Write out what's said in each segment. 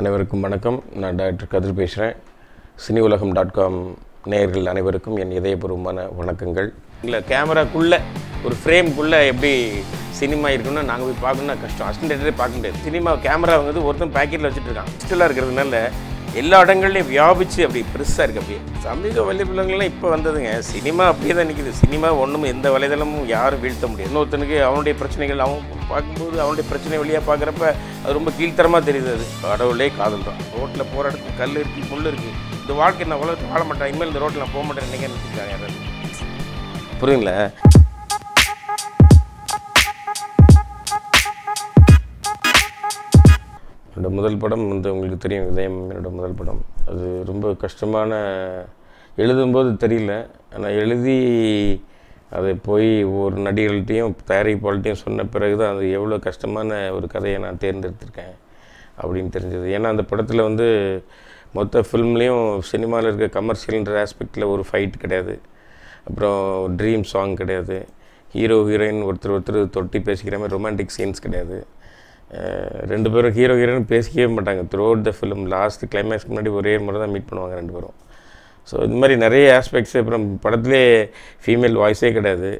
அனைவருக்கும் வணக்கம் நான் டாக்டர் கதிர் பேசுகிறேன் சினி உலகம் டாட் காம் நேயர்கள் அனைவருக்கும் என் இதயபூர்வமான வணக்கங்கள் இல்லை கேமராக்குள்ளே ஒரு ஃப்ரேம்குள்ளே எப்படி சினிமா இருக்குன்னு நாங்கள் போய் பார்க்கணும்னா கஷ்டம் அசிஸ்டன்டே பார்க்க முடியாது சினிமா கேமரா வந்து ஒருத்தன் பேக்கெட்டில் வச்சுட்டு இருக்கான் ஸ்டில்லாக இருக்கிறதுனால எல்லா இடங்கள்லையும் வியாபிச்சு அப்படி பெருசாக இருக்குது அப்படியே சமீப வலைதளங்கள்லாம் இப்போ வந்ததுங்க சினிமா அப்படியே தான் நிற்கிது சினிமா ஒன்றும் எந்த வலைதளமும் யாரும் வீழ்த்த முடியாது இன்னொருத்தனுக்கு அவனுடைய பிரச்சனைகள் அவன் பார்க்கும்போது அவனுடைய பிரச்சனை வழியாக பார்க்குறப்ப அது ரொம்ப கீழ்த்தரமாக தெரியுது அது கடவுளே காதல் தான் ரோட்டில் போகிற இடத்துக்கு கல் இருக்குது முள் இருக்குது இந்த வாழ்க்கை நான் உலகத்தை வாழ மாட்டேன் இனிமேல் இந்த ரோட்டில் நான் போக மாட்டேன் நினைக்கிறேன் புரியுங்களா என்னோடய முதல் படம் வந்து உங்களுக்கு தெரியும் இதயம் என்னோடய முதல் படம் அது ரொம்ப கஷ்டமான எழுதும்போது தெரியல ஆனால் எழுதி அதை போய் ஒவ்வொரு நடிகர்கள்ட்டையும் தயாரிப்பாளர்கிட்டையும் சொன்ன பிறகு தான் அது எவ்வளோ கஷ்டமான ஒரு கதையை நான் தேர்ந்தெடுத்திருக்கேன் அப்படின்னு தெரிஞ்சது ஏன்னா அந்த படத்தில் வந்து மொத்த ஃபில்ம்லேயும் சினிமாவில் இருக்க கமர்ஷியல்ன்ற ஆஸ்பெக்டில் ஒரு ஃபைட் கிடையாது அப்புறம் ட்ரீம் சாங் கிடையாது ஹீரோ ஹீரோயின் ஒருத்தர் ஒருத்தர் தொட்டி பேசிக்கிற மாதிரி ரொமான்டிக் சீன்ஸ் கிடையாது ரெண்டு பேரும் ஹீரோ ஹீரோன்னு பேசிக்கவே மாட்டாங்க throughout the film last climax முன்னாடி ஒரே முறை தான் மீட் பண்ணுவாங்க ரெண்டு பேரும் ஸோ இது மாதிரி நிறைய ஆஸ்பெக்ட்ஸ் அப்புறம் படத்துலேயே ஃபீமேல் வாய்ஸே கிடையாது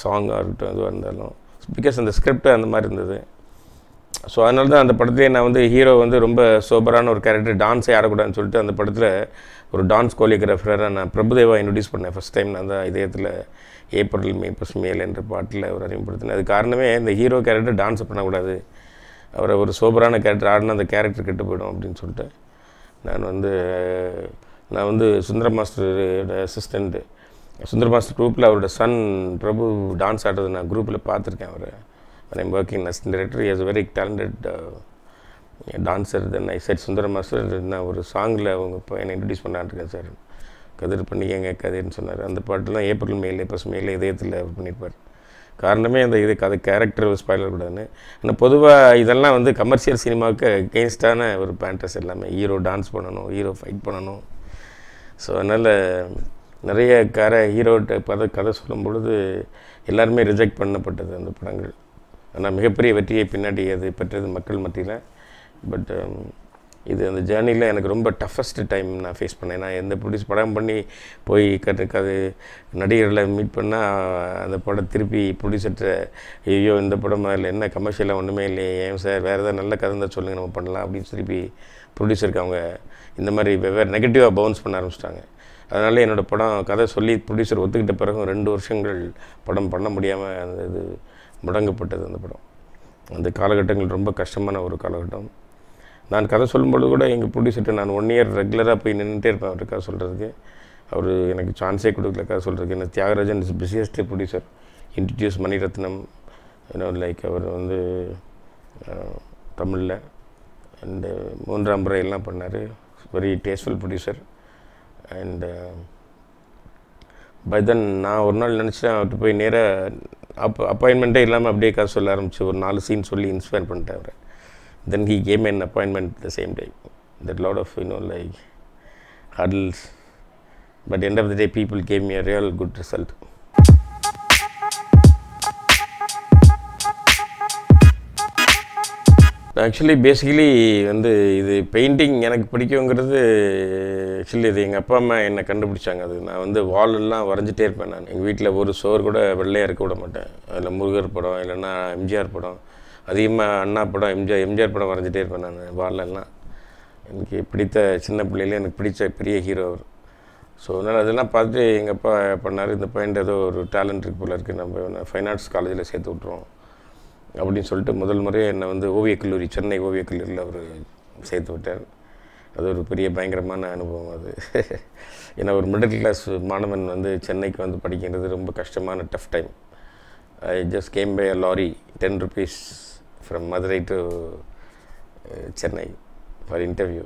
சாங்காக eh, இருக்கட்டும் எதுவாக இருந்தாலும் பிகாஸ் அந்த ஸ்கிரிப்டு அந்த மாதிரி இருந்தது ஸோ அதனால தான் அந்த படத்தையே நான் வந்து ஹீரோ வந்து ரொம்ப சோபரான ஒரு கேரக்டர் டான்ஸே ஆடக்கூடாதுன்னு சொல்லிட்டு அந்த படத்தில் ஒரு டான்ஸ் கோலியோகிராஃபராக நான் பிரபுதேவா இன்ட்ரடியூஸ் பண்ணேன் ஃபஸ்ட் டைம் நான் தான் இதயத்தில் ஏப்ரல் மே பஸ் மேல் என்ற பாட்டில் அவர் அறிமுகப்படுத்தினேன் அது காரணமே இந்த ஹீரோ கேரக்டர் டான்ஸ் பண்ணக்கூடாது அவரை ஒரு சோபரான கேரக்டர் ஆடினா அந்த கேரக்டர் கெட்டு போயிடும் அப்படின்னு சொல்லிட்டு நான் வந்து நான் வந்து சுந்தர மாஸ்டரோட அசிஸ்டண்ட்டு சுந்தர மாஸ்டர் குரூப்பில் அவரோட சன் பிரபு டான்ஸ் ஆடுறது நான் குரூப்பில் பார்த்துருக்கேன் அவரை when I'm working as director, he is a very talented uh, dancer. Then I said, Sundaram sir, நான் ஒரு சாங்கில் அவங்க இப்போ என்னை இன்ட்ரடியூஸ் பண்ணாட்டுருக்கேன் சார் கதிர் பண்ணிக்கங்க கதைன்னு சொன்னார் அந்த பாட்டுலாம் ஏப்ரல் மேலே மேல இதயத்தில் அவர் பண்ணியிருப்பார் காரணமே அந்த இது கதை கேரக்டர் ஸ்பாயிலக்கூடாதுன்னு ஆனால் பொதுவாக இதெல்லாம் வந்து கமர்ஷியல் சினிமாவுக்கு அகெயின்ஸ்டான ஒரு பேண்டஸ் எல்லாமே ஹீரோ டான்ஸ் பண்ணணும் ஹீரோ ஃபைட் பண்ணணும் ஸோ அதனால் நிறைய கர ஹீரோட்ட கதை கதை சொல்லும் பொழுது எல்லாருமே ரிஜெக்ட் பண்ணப்பட்டது அந்த படங்கள் ஆனால் மிகப்பெரிய வெற்றியை பின்னாடி அது பெற்றது மக்கள் மத்தியில் பட் um, இது அந்த ஜேர்னியில் எனக்கு ரொம்ப டஃபஸ்ட் டைம் நான் ஃபேஸ் பண்ணேன் நான் எந்த ப்ரொடியூஸ் படம் பண்ணி போய் கற்றுக்காது அது நடிகர்களை மீட் பண்ணால் அந்த படம் திருப்பி ப்ரொடியூசர்கிட்ட ஐயோ இந்த படம் அதில் என்ன கமர்ஷியலாக ஒன்றுமே இல்லையே ஏன் சார் வேறு ஏதாவது நல்ல கதை இருந்தால் சொல்லுங்கள் நம்ம பண்ணலாம் அப்படின்னு திருப்பி ப்ரொடியூசருக்கு அவங்க இந்த மாதிரி வெவ்வேறு நெகட்டிவாக பவுன்ஸ் பண்ண ஆரம்பிச்சிட்டாங்க அதனால் என்னோடய படம் கதை சொல்லி ப்ரொடியூசர் ஒத்துக்கிட்ட பிறகு ரெண்டு வருஷங்கள் படம் பண்ண முடியாமல் அந்த இது முடங்கப்பட்டது அந்த படம் அந்த காலகட்டங்கள் ரொம்ப கஷ்டமான ஒரு காலகட்டம் நான் கதை சொல்லும்பொழுது கூட எங்கள் ப்ரொடியூசர்கிட்ட நான் ஒன் இயர் ரெகுலராக போய் நின்றுட்டே இருப்பேன் அவருக்காக சொல்கிறதுக்கு அவர் எனக்கு சான்ஸே கொடுக்கல கதை சொல்கிறதுக்கு என்ன Thiagarajan is busiest producer introduce Maniratnam like அவர் வந்து தமிழில் அண்டு மூன்றாம் முறை எல்லாம் பண்ணார் very tasteful producer and by then நான் ஒரு நாள் நினச்சேன் அவர்கிட்ட போய் நேராக அப் அப்பாயின்மெண்ட்டே இல்லாமல் அப்படியே காசு சொல்ல ஆரம்பிச்சு ஒரு நாலு சீன் சொல்லி இன்ஸ்பயர் பண்ணிட்டேன் அவரை தென் ஹீ கேம் என் appointment the same day that lot of you know like hurdles but end of the day people came a real good result actually basically வந்து இது பெயிண்டிங் எனக்கு பிடிக்குங்கிறது ஆக்சுவலி இது எங்கள் அப்பா அம்மா என்னை கண்டுபிடிச்சாங்க அது நான் வந்து வாலெல்லாம் வரைஞ்சிட்டே இருப்பேன் நான் எங்கள் வீட்டில் ஒரு சோர் கூட வெள்ளையாக இருக்க விட மாட்டேன் அதில் முருகர் படம் இல்லைன்னா எம்ஜிஆர் படம் அதிகமாக அண்ணா படம் எம்ஜிஆர் எம்ஜிஆர் படம் வரைஞ்சிட்டே இருப்பேன் நான் எல்லாம் எனக்கு பிடித்த சின்ன பிள்ளையில எனக்கு பிடித்த பெரிய ஹீரோ அவர் ஸோ அதனால் அதெல்லாம் பார்த்துட்டு எங்கள் அப்பா பண்ணார் இந்த பையன் ஏதோ ஒரு டேலண்ட் இருக்கு போல இருக்குது நம்ம ஃபைன் ஆர்ட்ஸ் காலேஜில் சேர்த்து விட்ருவோம் அப்படின்னு சொல்லிட்டு முதல் முறையாக என்னை வந்து ஓவியக் கல்லூரி சென்னை ஓவியக் கல்லூரியில் அவர் சேர்த்து விட்டார் அது ஒரு பெரிய பயங்கரமான அனுபவம் அது ஏன்னா ஒரு மிடில் கிளாஸ் மாணவன் வந்து சென்னைக்கு வந்து படிக்கின்றது ரொம்ப கஷ்டமான tough time I just came by a lorry ten rupees from Madurai to Chennai for interview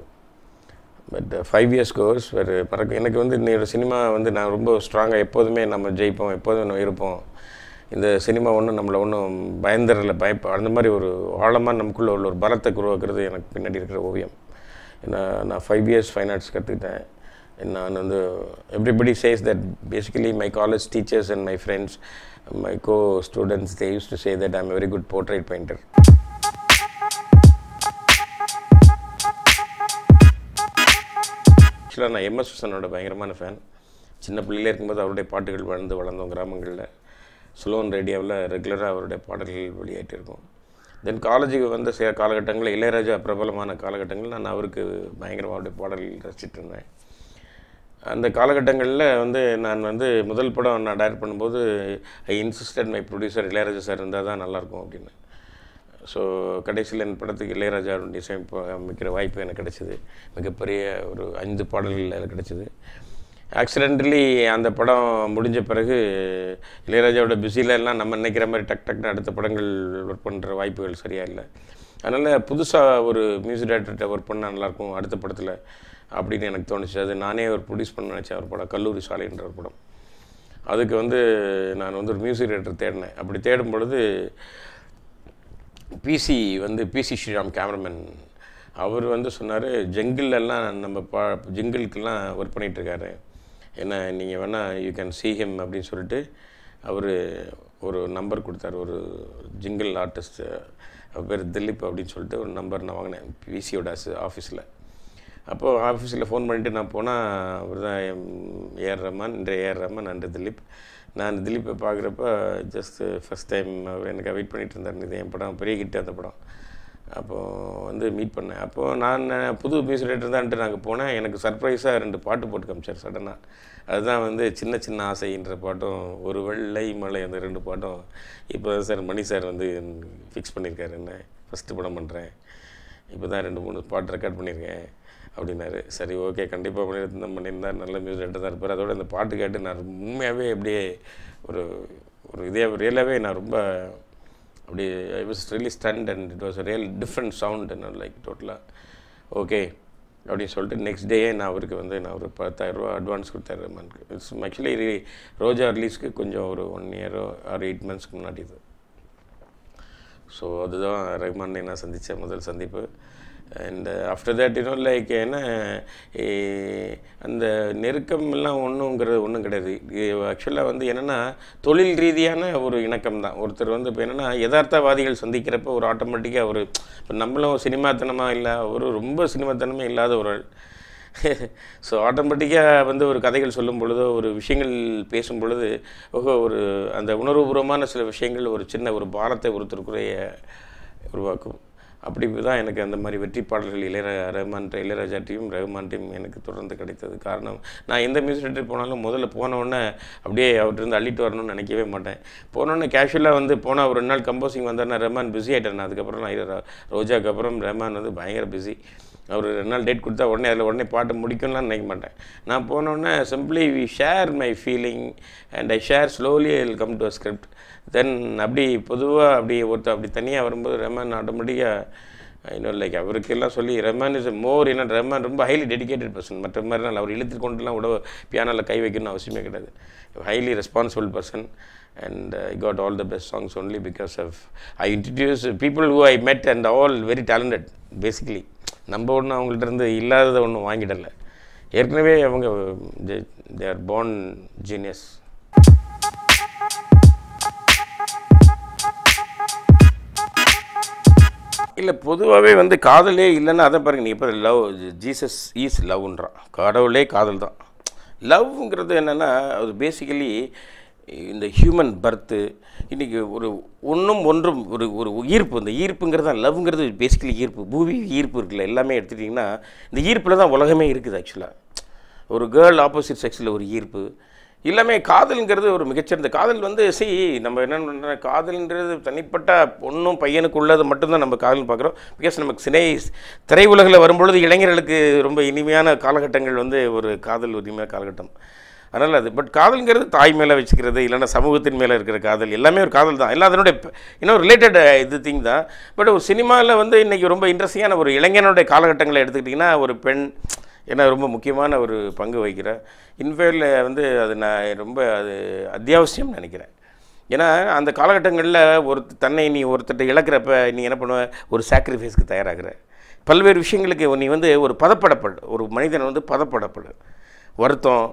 but five years course வேறு பறக்கும் எனக்கு வந்து இன்னொரு சினிமா வந்து நான் ரொம்ப ஸ்ட்ராங்காக எப்போதுமே நம்ம ஜெயிப்போம் எப்போதும் நம்ம இருப்போம் இந்த சினிமா ஒன்றும் நம்மளை ஒன்றும் பயந்துடல பயப்ப அந்த மாதிரி ஒரு ஆழமாக நமக்குள்ளே உள்ள ஒரு பலத்தை உருவாக்குறது எனக்கு பின்னாடி இருக்கிற ஓவியம் ஏன்னா நான் ஃபைவ் இயர்ஸ் ஃபைன் ஆர்ட்ஸ் கற்றுக்கிட்டேன் நான் வந்து everybody says that basically my college teachers and my friends my co students they used to say that I'm very good portrait painter ஆக்சுவலாக நான் எம்எஸ் சுசனோட பயங்கரமான ஃபேன் சின்ன பிள்ளையிலே இருக்கும்போது அவருடைய பாட்டுகள் வளர்ந்து வளர்ந்தோம் கிராமங்களில் சுலோன் ரேடியோவில் ரெகுலராக அவருடைய பாடல்கள் வெளியேற்றிருக்கோம் தென் காலேஜுக்கு வந்த சில காலகட்டங்களில் இளையராஜா பிரபலமான காலகட்டங்களில் நான் அவருக்கு பயங்கரமாக அவருடைய பாடல் ரசிச்சுட்டு இருந்தேன் அந்த காலகட்டங்களில் வந்து நான் வந்து முதல் படம் நான் டைரக்ட் பண்ணும்போது I insisted my producer Ilaiyaraaja sir இருந்தால் தான் நல்லாயிருக்கும் அப்படின்னு ஸோ கடைசியில் என் படத்துக்கு அவருடைய இசையமைப்பு அமைக்கிற வாய்ப்பு எனக்கு கிடச்சிது மிகப்பெரிய ஒரு ஐந்து பாடல்கள் எனக்கு கிடச்சிது ஆக்சிடென்டலி அந்த படம் முடிஞ்ச பிறகு இளையராஜாவோட பிஸியில் எல்லாம் நம்ம நினைக்கிற மாதிரி டக் டக்னு அடுத்த படங்கள் ஒர்க் பண்ணுற வாய்ப்புகள் சரியாக இல்லை அதனால் புதுசாக ஒரு மியூசிக் டைரக்டர்கிட்ட ஒர்க் பண்ணால் நல்லாயிருக்கும் அடுத்த படத்தில் அப்படின்னு எனக்கு தோணுச்சு அது நானே ஒரு ப்ரொடியூஸ் பண்ண நினச்சேன் ஒரு படம் கல்லூரி சாலைன்ற ஒரு படம் அதுக்கு வந்து நான் வந்து ஒரு மியூசிக் டைரக்டர் தேடினேன் அப்படி தேடும் பொழுது பிசி வந்து பிசி ஸ்ரீராம் கேமராமேன் அவர் வந்து சொன்னார் ஜங்கிள்லாம் நம்ம பா ஜங்கிளுக்கெல்லாம் ஒர்க் பண்ணிகிட்ருக்காரு ஏன்னா நீங்கள் வேணால் யூ கேன் சீ ஹிம் அப்படின்னு சொல்லிட்டு அவர் ஒரு நம்பர் கொடுத்தார் ஒரு ஜிங்கிள் அவர் பேர் திலீப் அப்படின்னு சொல்லிட்டு ஒரு நம்பர் நான் வாங்கினேன் பிசியோட ஆஃபீஸில் அப்போது ஆஃபீஸில் ஃபோன் பண்ணிவிட்டு நான் போனால் அவர் தான் ஏஆர் ரஹ்மான் இன்றைய ஏஆர் ரஹ்மான் அன்று திலீப் நான் திலீப்பை பார்க்குறப்ப ஜஸ்ட் ஃபஸ்ட் டைம் அவர் எனக்கு வெயிட் பண்ணிகிட்டு இருந்தார் இது என் படம் பெரிய கிட்டே அந்த படம் அப்போது வந்து மீட் பண்ணேன் அப்போது நான் புது மியூசிக் டைரக்டர் தான்ட்டு நாங்கள் போனேன் எனக்கு சர்ப்ரைஸாக ரெண்டு பாட்டு போட்டு காமிச்சார் சடனாக அதுதான் வந்து சின்ன சின்ன ஆசைன்ற பாட்டும் ஒரு வெள்ளை மலை அந்த ரெண்டு பாட்டும் இப்போ தான் சார் மணி சார் வந்து ஃபிக்ஸ் பண்ணியிருக்காரு என்ன ஃபஸ்ட்டு படம் பண்ணுறேன் இப்போ தான் ரெண்டு மூணு பாட்டு ரெக்கார்ட் பண்ணியிருக்கேன் அப்படின்னாரு சரி ஓகே கண்டிப்பாக பண்ணியிருந்தேன் பண்ணியிருந்தார் நல்ல மியூசிக் டைரக்டர் தான் இருப்பார் அதோட அந்த பாட்டு கேட்டு நான் உண்மையாகவே அப்படியே ஒரு ஒரு இதே ரியலாகவே நான் ரொம்ப அப்படி I was really stunned and it was real different sound நான் லைக் டோட்டலாக ஓகே அப்படின்னு சொல்லிட்டு நெக்ஸ்ட் டேயே நான் அவருக்கு வந்து நான் ஒரு ரூபா அட்வான்ஸ் கொடுத்தாரு மந்த்க்கு இட்ஸ் ஆக்சுவலி ரோஜா ரிலீஸ்க்கு கொஞ்சம் ஒரு ஒன் இயரோ ஆர் எயிட் மந்த்ஸ்க்கு முன்னாடி இது ஸோ அதுதான் ரகுமான் நான் சந்தித்த முதல் சந்திப்பு அண்ட் ஆஃப்டர் தேட் இன்னும் லைக் ஏன்னா அந்த நெருக்கம் எல்லாம் ஒன்றுங்கிறது ஒன்றும் கிடையாது ஆக்சுவலாக வந்து என்னென்னா தொழில் ரீதியான ஒரு இணக்கம் தான் ஒருத்தர் வந்து இப்போ என்னென்னா யதார்த்தவாதிகள் சந்திக்கிறப்ப ஒரு ஆட்டோமேட்டிக்காக ஒரு இப்போ நம்மளும் சினிமாத்தனமாக இல்லை ஒரு ரொம்ப சினிமாத்தனமே இல்லாத ஒரு ஆள் ஸோ ஆட்டோமேட்டிக்காக வந்து ஒரு கதைகள் சொல்லும் பொழுதோ ஒரு விஷயங்கள் பேசும் பொழுது ஓஹோ ஒரு அந்த உணர்வுபூர்வமான சில விஷயங்கள் ஒரு சின்ன ஒரு பாரத்தை ஒருத்தருக்குரிய உருவாக்கும் அப்படி தான் எனக்கு அந்த மாதிரி வெற்றி பாடல்கள் இளைய டீம் ரகுமான் டீம் எனக்கு தொடர்ந்து கிடைத்தது காரணம் நான் எந்த மியூசிக் டேரக்டர் போனாலும் முதல்ல போனவுடனே அப்படியே அவர்கிட்ட அள்ளிட்டு வரணும்னு நினைக்கவே மாட்டேன் போனோடனே கேஷுவலாக வந்து போனால் ஒரு ரெண்டு நாள் கம்போசிங் வந்தார்னா ரஹ்மான் பிஸி ஆகிட்டேன் அதுக்கப்புறம் நான் ரோஜாக்கு அப்புறம் ரஹ்மான் வந்து பயங்கர பிஸி அவர் ரெண்டு நாள் டேட் கொடுத்தா உடனே அதில் உடனே பாட்டு முடிக்கணும்லாம் நினைக்க மாட்டேன் நான் போனோடனே simply we share my feeling and I share slowly I will come to a script then அப்படி பொதுவாக அப்படி ஒருத்தர் அப்படி தனியாக வரும்போது ரெமான் ஆட்டோமேட்டிக்காக இன்னும் லைக் அவருக்கெல்லாம் சொல்லி ரெமன் இஸ் மோர் ஏன்னா ரெமான் ரொம்ப ஹைலி டெடிக்கேட்டட் பர்சன் மற்ற மாதிரி நாள் அவர் இழுத்து கொண்டுலாம் கூட பியானோவில் கை வைக்கணும்னு அவசியமே கிடையாது highly responsible person and I got all the best songs only because of I introduce people who I met and all very talented basically நம்ம ஒன்று அவங்கள்ட்ட இருந்து இல்லாததை ஒன்றும் வாங்கிடலை ஏற்கனவே அவங்க தே ஆர் பார்ன் ஜீனியஸ் இல்லை பொதுவாகவே வந்து காதலே இல்லைன்னா அதை பாருங்கள் நீங்கள் இப்போ லவ் ஜீசஸ் ஈஸ் லவ்ன்றான் கடவுளே காதல் தான் லவ்ங்கிறது என்னென்னா அது பேசிக்கலி இந்த ஹியூமன் பர்த்து இன்றைக்கி ஒரு ஒன்றும் ஒன்றும் ஒரு ஒரு ஈர்ப்பு இந்த ஈர்ப்புங்கிறது தான் லவ்ங்கிறது பேசிக்கலி ஈர்ப்பு பூவி ஈர்ப்பு இருக்குல்ல எல்லாமே எடுத்துட்டிங்கன்னா இந்த ஈர்ப்பில் தான் உலகமே இருக்குது ஆக்சுவலாக ஒரு கேர்ள் ஆப்போசிட் செக்ஸில் ஒரு ஈர்ப்பு எல்லாமே காதல்ங்கிறது ஒரு மிகச்சிறந்த காதல் வந்து சி நம்ம என்ன பண்ணுற காதல்ன்றது தனிப்பட்ட பொண்ணும் பையனுக்கு உள்ளது மட்டும்தான் நம்ம காதல் பார்க்குறோம் பிகாஸ் நமக்கு சினை திரையுலகில் வரும்பொழுது இளைஞர்களுக்கு ரொம்ப இனிமையான காலகட்டங்கள் வந்து ஒரு காதல் உரிமையான காலகட்டம் அதனால் அது பட் காதல்ங்கிறது தாய் மேலே வச்சுக்கிறது இல்லைன்னா சமூகத்தின் மேலே இருக்கிற காதல் எல்லாமே ஒரு காதல் தான் எல்லாம் அதனுடைய இன்னும் ரிலேட்டட் இது திங் தான் பட் ஒரு சினிமாவில் வந்து இன்றைக்கி ரொம்ப இன்ட்ரெஸ்டிங்கான ஒரு இளைஞனுடைய காலகட்டங்களை எடுத்துக்கிட்டிங்கன்னா ஒரு பெண் ஏன்னா ரொம்ப முக்கியமான ஒரு பங்கு வகிக்கிறேன் இன்ஃபேரில் வந்து அது நான் ரொம்ப அது அத்தியாவசியம் நினைக்கிறேன் ஏன்னா அந்த காலகட்டங்களில் ஒரு தன்னை நீ ஒருத்தட்ட இழக்கிறப்ப நீ என்ன பண்ணுவ ஒரு சாக்ரிஃபைஸ்க்கு தயாராகிற பல்வேறு விஷயங்களுக்கு நீ வந்து ஒரு பதப்படப்படு ஒரு மனிதன் வந்து பதப்படப்படு வருத்தம்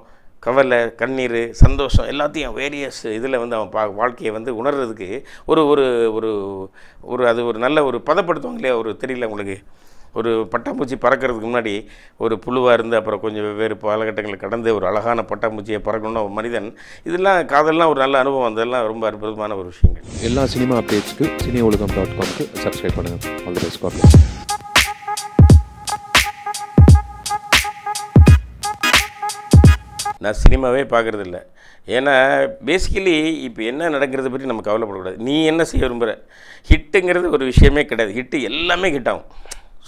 கவலை கண்ணீர் சந்தோஷம் எல்லாத்தையும் வேரியஸ் இதில் வந்து அவன் பா வாழ்க்கையை வந்து உணர்றதுக்கு ஒரு ஒரு ஒரு ஒரு அது ஒரு நல்ல ஒரு பதப்படுத்துவாங்களே ஒரு தெரியல உங்களுக்கு ஒரு பட்டாம்பூச்சி பறக்கிறதுக்கு முன்னாடி ஒரு புழுவாக இருந்து அப்புறம் கொஞ்சம் வெவ்வேறு காலகட்டங்களை கடந்து ஒரு அழகான பட்டாம்பூச்சியை பறக்கணும்னா ஒரு மனிதன் இதெல்லாம் காதல்லாம் ஒரு நல்ல அனுபவம் அதெல்லாம் ரொம்ப அற்புதமான ஒரு விஷயங்கள் எல்லா சினிமா பேஜ்க்கு சினி உலகம் டாட் காம்க்கு சப்ஸ்கிரைப் பண்ணுங்கள் நான் சினிமாவே பார்க்குறதில்ல ஏன்னா பேசிக்கலி இப்போ என்ன நடக்கிறத பற்றி நம்ம கவலைப்படக்கூடாது நீ என்ன செய்ய விரும்புகிற ஹிட்டுங்கிறது ஒரு விஷயமே கிடையாது ஹிட்டு எல்லாமே ஹிட் ஆகும்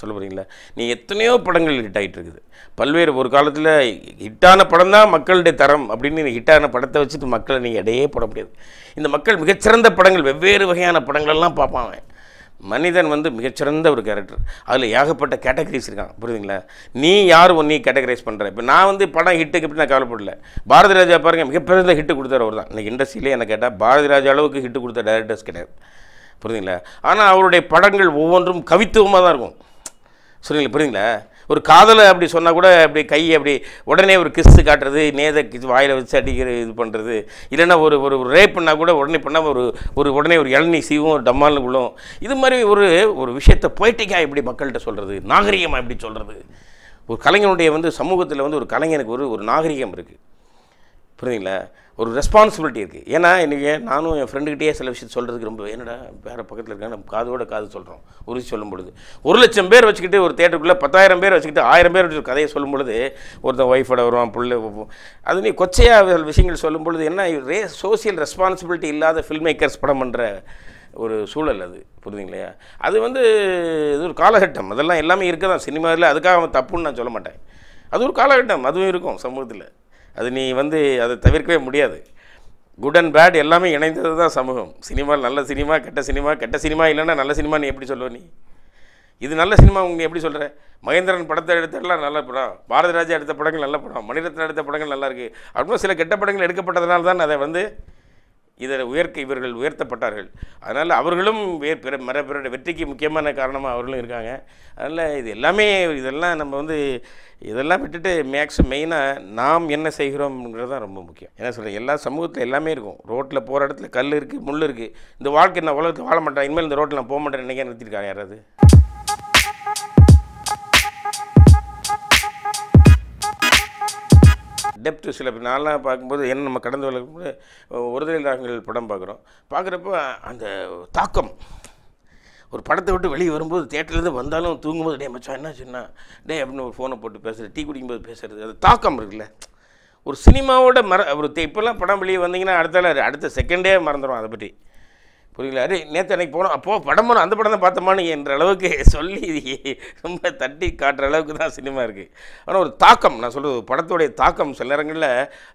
சொல்ல போகிறீங்களா நீ எத்தனையோ படங்கள் ஹிட் ஆகிட்டு இருக்குது பல்வேறு ஒரு காலத்தில் ஹிட்டான படம் தான் மக்களுடைய தரம் அப்படின்னு ஹிட்டான படத்தை வச்சுட்டு மக்களை நீங்கள் இடையே போட முடியாது இந்த மக்கள் மிகச்சிறந்த படங்கள் வெவ்வேறு வகையான படங்களெல்லாம் பார்ப்பான் மனிதன் வந்து மிகச்சிறந்த ஒரு கேரக்டர் அதில் ஏகப்பட்ட கேட்டகரிஸ் இருக்கான் புரியுதுங்களா நீ யார் ஒன் நீ கேட்டகரைஸ் பண்ணுற இப்போ நான் வந்து படம் ஹிட்டுக்கு இப்படி நான் கவலைப்படல பாரதி ராஜா பாருங்கள் மிகப்பெரிய ஹிட்டு கொடுத்தார் அவர் தான் இன்றைக்கு இண்டஸ்ட்ரியிலே என்ன கேட்டால் பாரதி ராஜா அளவுக்கு ஹிட்டு கொடுத்த டேரக்டர்ஸ் கிடையாது புரியுதுங்களா ஆனால் அவருடைய படங்கள் ஒவ்வொன்றும் கவித்துவமாக தான் இருக்கும் சொல்லுங்கள் புரியுதுங்களா ஒரு காதலை அப்படி சொன்னால் கூட அப்படி கை அப்படி உடனே ஒரு கிஸ்ஸு காட்டுறது நேத வாயில் வச்சு அடிக்கிற இது பண்ணுறது இல்லைன்னா ஒரு ஒரு ரேப் பண்ணால் கூட உடனே பண்ணால் ஒரு ஒரு உடனே ஒரு இளநீ சீவும் டம்மாலும் விழும் இது மாதிரி ஒரு ஒரு விஷயத்தை போய்ட்டிக்காக எப்படி மக்கள்கிட்ட சொல்கிறது நாகரிகமாக எப்படி சொல்கிறது ஒரு கலைஞனுடைய வந்து சமூகத்தில் வந்து ஒரு கலைஞனுக்கு ஒரு ஒரு நாகரிகம் இருக்குது புரியுதுங்களா ஒரு ரெஸ்பான்சிபிலிட்டி இருக்குது ஏன்னா இன்றைக்கி நானும் என் ஃப்ரெண்டுக்கிட்டே சில விஷயத்தை சொல்கிறதுக்கு ரொம்ப என்னடா வேறு பக்கத்தில் இருக்காங்க நம்ம காதோட காது சொல்கிறோம் உறுதி சொல்லும் பொழுது ஒரு லட்சம் பேர் வச்சுக்கிட்டு ஒரு தேட்டருக்குள்ளே பத்தாயிரம் பேர் வச்சுக்கிட்டு ஆயிரம் பேர் வச்சு கதையை சொல்லும் பொழுது ஒருத்தன் ஒய்ஃபோட வருவான் பிள்ளை அது நீ கொச்சையாக விஷயங்கள் சொல்லும் பொழுது என்ன ரே சோசியல் ரெஸ்பான்சிபிலிட்டி இல்லாத ஃபில்ம் மேக்கர்ஸ் படம் பண்ணுற ஒரு சூழல் அது புரியுதுங்களையா அது வந்து இது ஒரு காலகட்டம் அதெல்லாம் எல்லாமே இருக்க தான் சினிமாவில் அதுக்காக அவன் தப்புன்னு நான் சொல்ல மாட்டேன் அது ஒரு காலகட்டம் அதுவும் இருக்கும் சமூகத்தில் அது நீ வந்து அதை தவிர்க்கவே முடியாது குட் அண்ட் பேட் எல்லாமே இணைந்தது தான் சமூகம் சினிமா நல்ல சினிமா கெட்ட சினிமா கெட்ட சினிமா இல்லைன்னா நல்ல சினிமா நீ எப்படி சொல்லுவ நீ இது நல்ல சினிமா உங்க எப்படி சொல்கிற மகேந்திரன் படத்தை எடுத்தெல்லாம் நல்ல படம் பாரதிராஜா எடுத்த படங்கள் நல்ல படம் மணிரத்னம் எடுத்த படங்கள் நல்லாயிருக்கு இருக்குது அப்படின்னா சில கெட்ட படங்கள் எடுக்கப்பட்டதுனால தான் அதை வந்து இதில் உயர்க்க இவர்கள் உயர்த்தப்பட்டார்கள் அதனால் அவர்களும் வேர் பிற மர வெற்றிக்கு முக்கியமான காரணமாக அவர்களும் இருக்காங்க அதனால் இது எல்லாமே இதெல்லாம் நம்ம வந்து இதெல்லாம் விட்டுட்டு மேக்ஸ் மெயினாக நாம் என்ன செய்கிறோம்ங்கிறது தான் ரொம்ப முக்கியம் என்ன சொல்கிறேன் எல்லா சமூகத்தில் எல்லாமே இருக்கும் ரோட்டில் போகிற இடத்துல கல் இருக்குது முள் இருக்குது இந்த வாழ்க்கை நான் உலகத்தில் வாழ மாட்டேன் இனிமேல் இந்த ரோட்டில் நான் போக மாட்டேன் நினைக்க நிறுத்திருக்காங்க யாராவது டெப்த்து சில நாளெலாம் பார்க்கும்போது என்ன நம்ம கடந்து வளர்க்கும்போது ஒரு நாங்கள் படம் பார்க்குறோம் பார்க்குறப்ப அந்த தாக்கம் ஒரு படத்தை விட்டு வெளியே வரும்போது தேட்டர்லேருந்து வந்தாலும் தூங்கும்போது டே மச்சான் என்ன சொன்னா டே அப்படின்னு ஒரு ஃபோனை போட்டு பேசுகிறது டீ குடிக்கும்போது பேசுகிறது அது தாக்கம் இருக்குல்ல ஒரு சினிமாவோட மர ஒரு இப்போல்லாம் படம் வெளியே வந்தீங்கன்னா அடுத்தால அடுத்த செகண்டே மறந்துடும் அதை பற்றி புரியல அரே நேற்று அன்றைக்கி போனோம் அப்போது படம் போனோம் அந்த படம் தான் பார்த்தோமான்னு என்ற அளவுக்கு சொல்லி ரொம்ப தட்டி காட்டுற அளவுக்கு தான் சினிமா இருக்குது ஆனால் ஒரு தாக்கம் நான் சொல்கிறது படத்துடைய தாக்கம் சில நேரங்களில்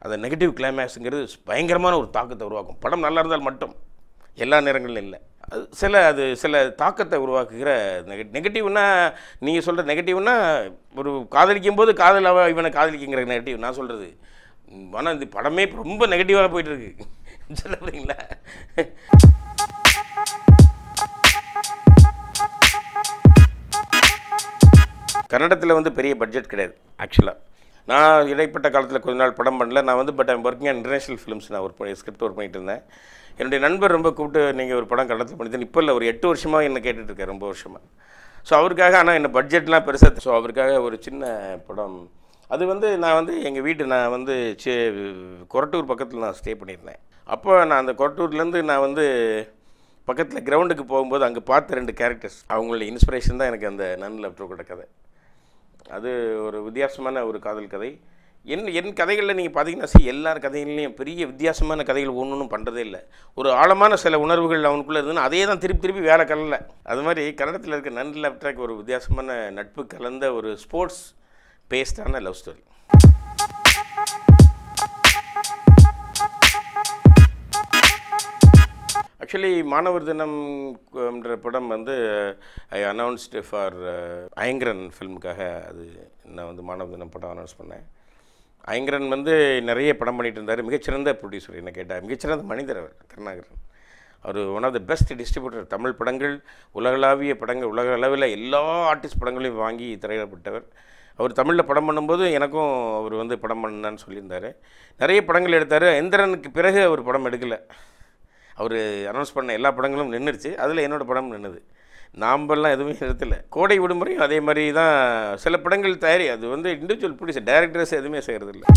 அந்த நெகட்டிவ் கிளைமேக்ஸுங்கிறது பயங்கரமான ஒரு தாக்கத்தை உருவாக்கும் படம் நல்லா இருந்தால் மட்டும் எல்லா நேரங்களிலும் இல்லை அது சில அது சில தாக்கத்தை உருவாக்குகிற நெக நெகட்டிவ்னா நீங்கள் சொல்கிற நெகட்டிவ்னா ஒரு காதலிக்கும் போது காதல் அவ இவனை காதலிக்குங்கிற நெகட்டிவ் நான் சொல்கிறது ஆனால் இந்த படமே ரொம்ப நெகட்டிவாக போயிட்டுருக்கு சொல்லுறீங்களா கன்னடத்தில் வந்து பெரிய பட்ஜெட் கிடையாது ஆக்சுவலாக நான் இடைப்பட்ட காலத்தில் கொஞ்ச நாள் படம் பண்ணல நான் வந்து but I'm working international films நான் ஒரு ஸ்கிரிப்ட் ஒர்க் பண்ணிட்டு இருந்தேன் என்னுடைய நண்பர் ரொம்ப கூப்பிட்டு நீங்கள் ஒரு படம் கன்னடத்தில் பண்ணித்தேன் இப்போ இல்லை ஒரு எட்டு வருஷமாக என்ன இருக்கேன் ரொம்ப வருஷமாக ஸோ அவருக்காக ஆனால் என்ன பட்ஜெட்லாம் பெருசாக ஸோ அவருக்காக ஒரு சின்ன படம் அது வந்து நான் வந்து எங்கள் வீட்டு நான் வந்து சே கொரட்டூர் பக்கத்தில் நான் ஸ்டே பண்ணியிருந்தேன் அப்போ நான் அந்த கொரட்டூர்லேருந்து நான் வந்து பக்கத்தில் கிரவுண்டுக்கு போகும்போது அங்கே பார்த்த ரெண்டு கேரக்டர்ஸ் அவங்களோட இன்ஸ்பிரேஷன் தான் எனக்கு அந்த நன் லப்டோக்கோட கதை அது ஒரு வித்தியாசமான ஒரு காதல் கதை என் என் கதைகளில் நீங்கள் பார்த்தீங்கன்னா சரி எல்லார் கதைகள்லையும் பெரிய வித்தியாசமான கதைகள் ஒன்று ஒன்றும் பண்ணுறதே இல்லை ஒரு ஆழமான சில உணர்வுகள் அவனுக்குள்ளே இருந்ததுன்னா அதே தான் திருப்பி திருப்பி வேலை கலரில் அது மாதிரி கன்னடத்தில் இருக்க நன்றி லவ் ஒரு வித்தியாசமான நட்பு கலந்த ஒரு ஸ்போர்ட்ஸ் பேஸ்டான லவ் ஸ்டோரி ஆக்சுவலி மாணவர் தினம்ன்ற படம் வந்து ஐ அனௌன்ஸ்டு ஃபார் ஐங்கரன் ஃபில்முக்காக அது நான் வந்து மாணவர் தினம் படம் அனௌன்ஸ் பண்ணேன் ஐங்கரன் வந்து நிறைய படம் பண்ணிகிட்டு இருந்தார் மிகச்சிறந்த ப்ரொடியூசர் என்ன கேட்டால் மிகச்சிறந்த மனிதர் அவர் கருணாகரன் அவர் one of the best distributor Tamil படங்கள் உலகளாவிய படங்கள் உலக அளவில் எல்லா ஆர்டிஸ்ட் படங்களையும் வாங்கி திரையிடப்பட்டவர் அவர் தமிழில் படம் பண்ணும்போது எனக்கும் அவர் வந்து படம் பண்ணான்னு சொல்லியிருந்தார் நிறைய படங்கள் எடுத்தார் இந்திரனுக்கு பிறகு அவர் படம் எடுக்கலை அவர் அனௌன்ஸ் பண்ண எல்லா படங்களும் நின்றுச்சு அதில் என்னோடய படம் நின்றுது நாம்பெல்லாம் எதுவுமே நிறுத்தல கோடை விடுமுறையும் அதே மாதிரி தான் சில படங்கள் தயாரி அது வந்து இண்டிவிஜுவல் பிடிச்ச டேரக்டர்ஸ் எதுவுமே இல்லை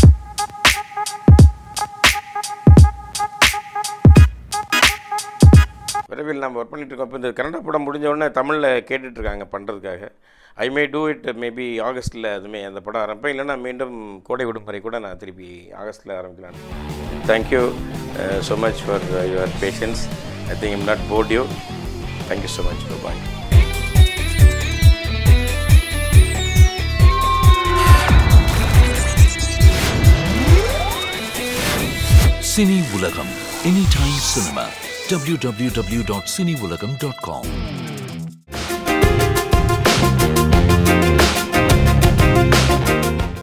பிறவில் நம்ம ஒர்க் பண்ணிட்டு இருக்கோம் இப்போ இந்த கன்னட படம் முடிஞ்ச தமிழில் கேட்டுட்ருக்காங்க பண்ணுறதுக்காக I may do it maybe ஆகஸ்ட்டில் அதுமே அந்த படம் ஆரம்பிப்பேன் இல்லைனா மீண்டும் கோடை விடுமுறை கூட நான் திருப்பி ஆகஸ்ட்டில் ஆரம்பிக்கலான்னு thank you so much for your patience I think I'm not bored you thank you so much for bye உலகம் www.cinevolagam.com.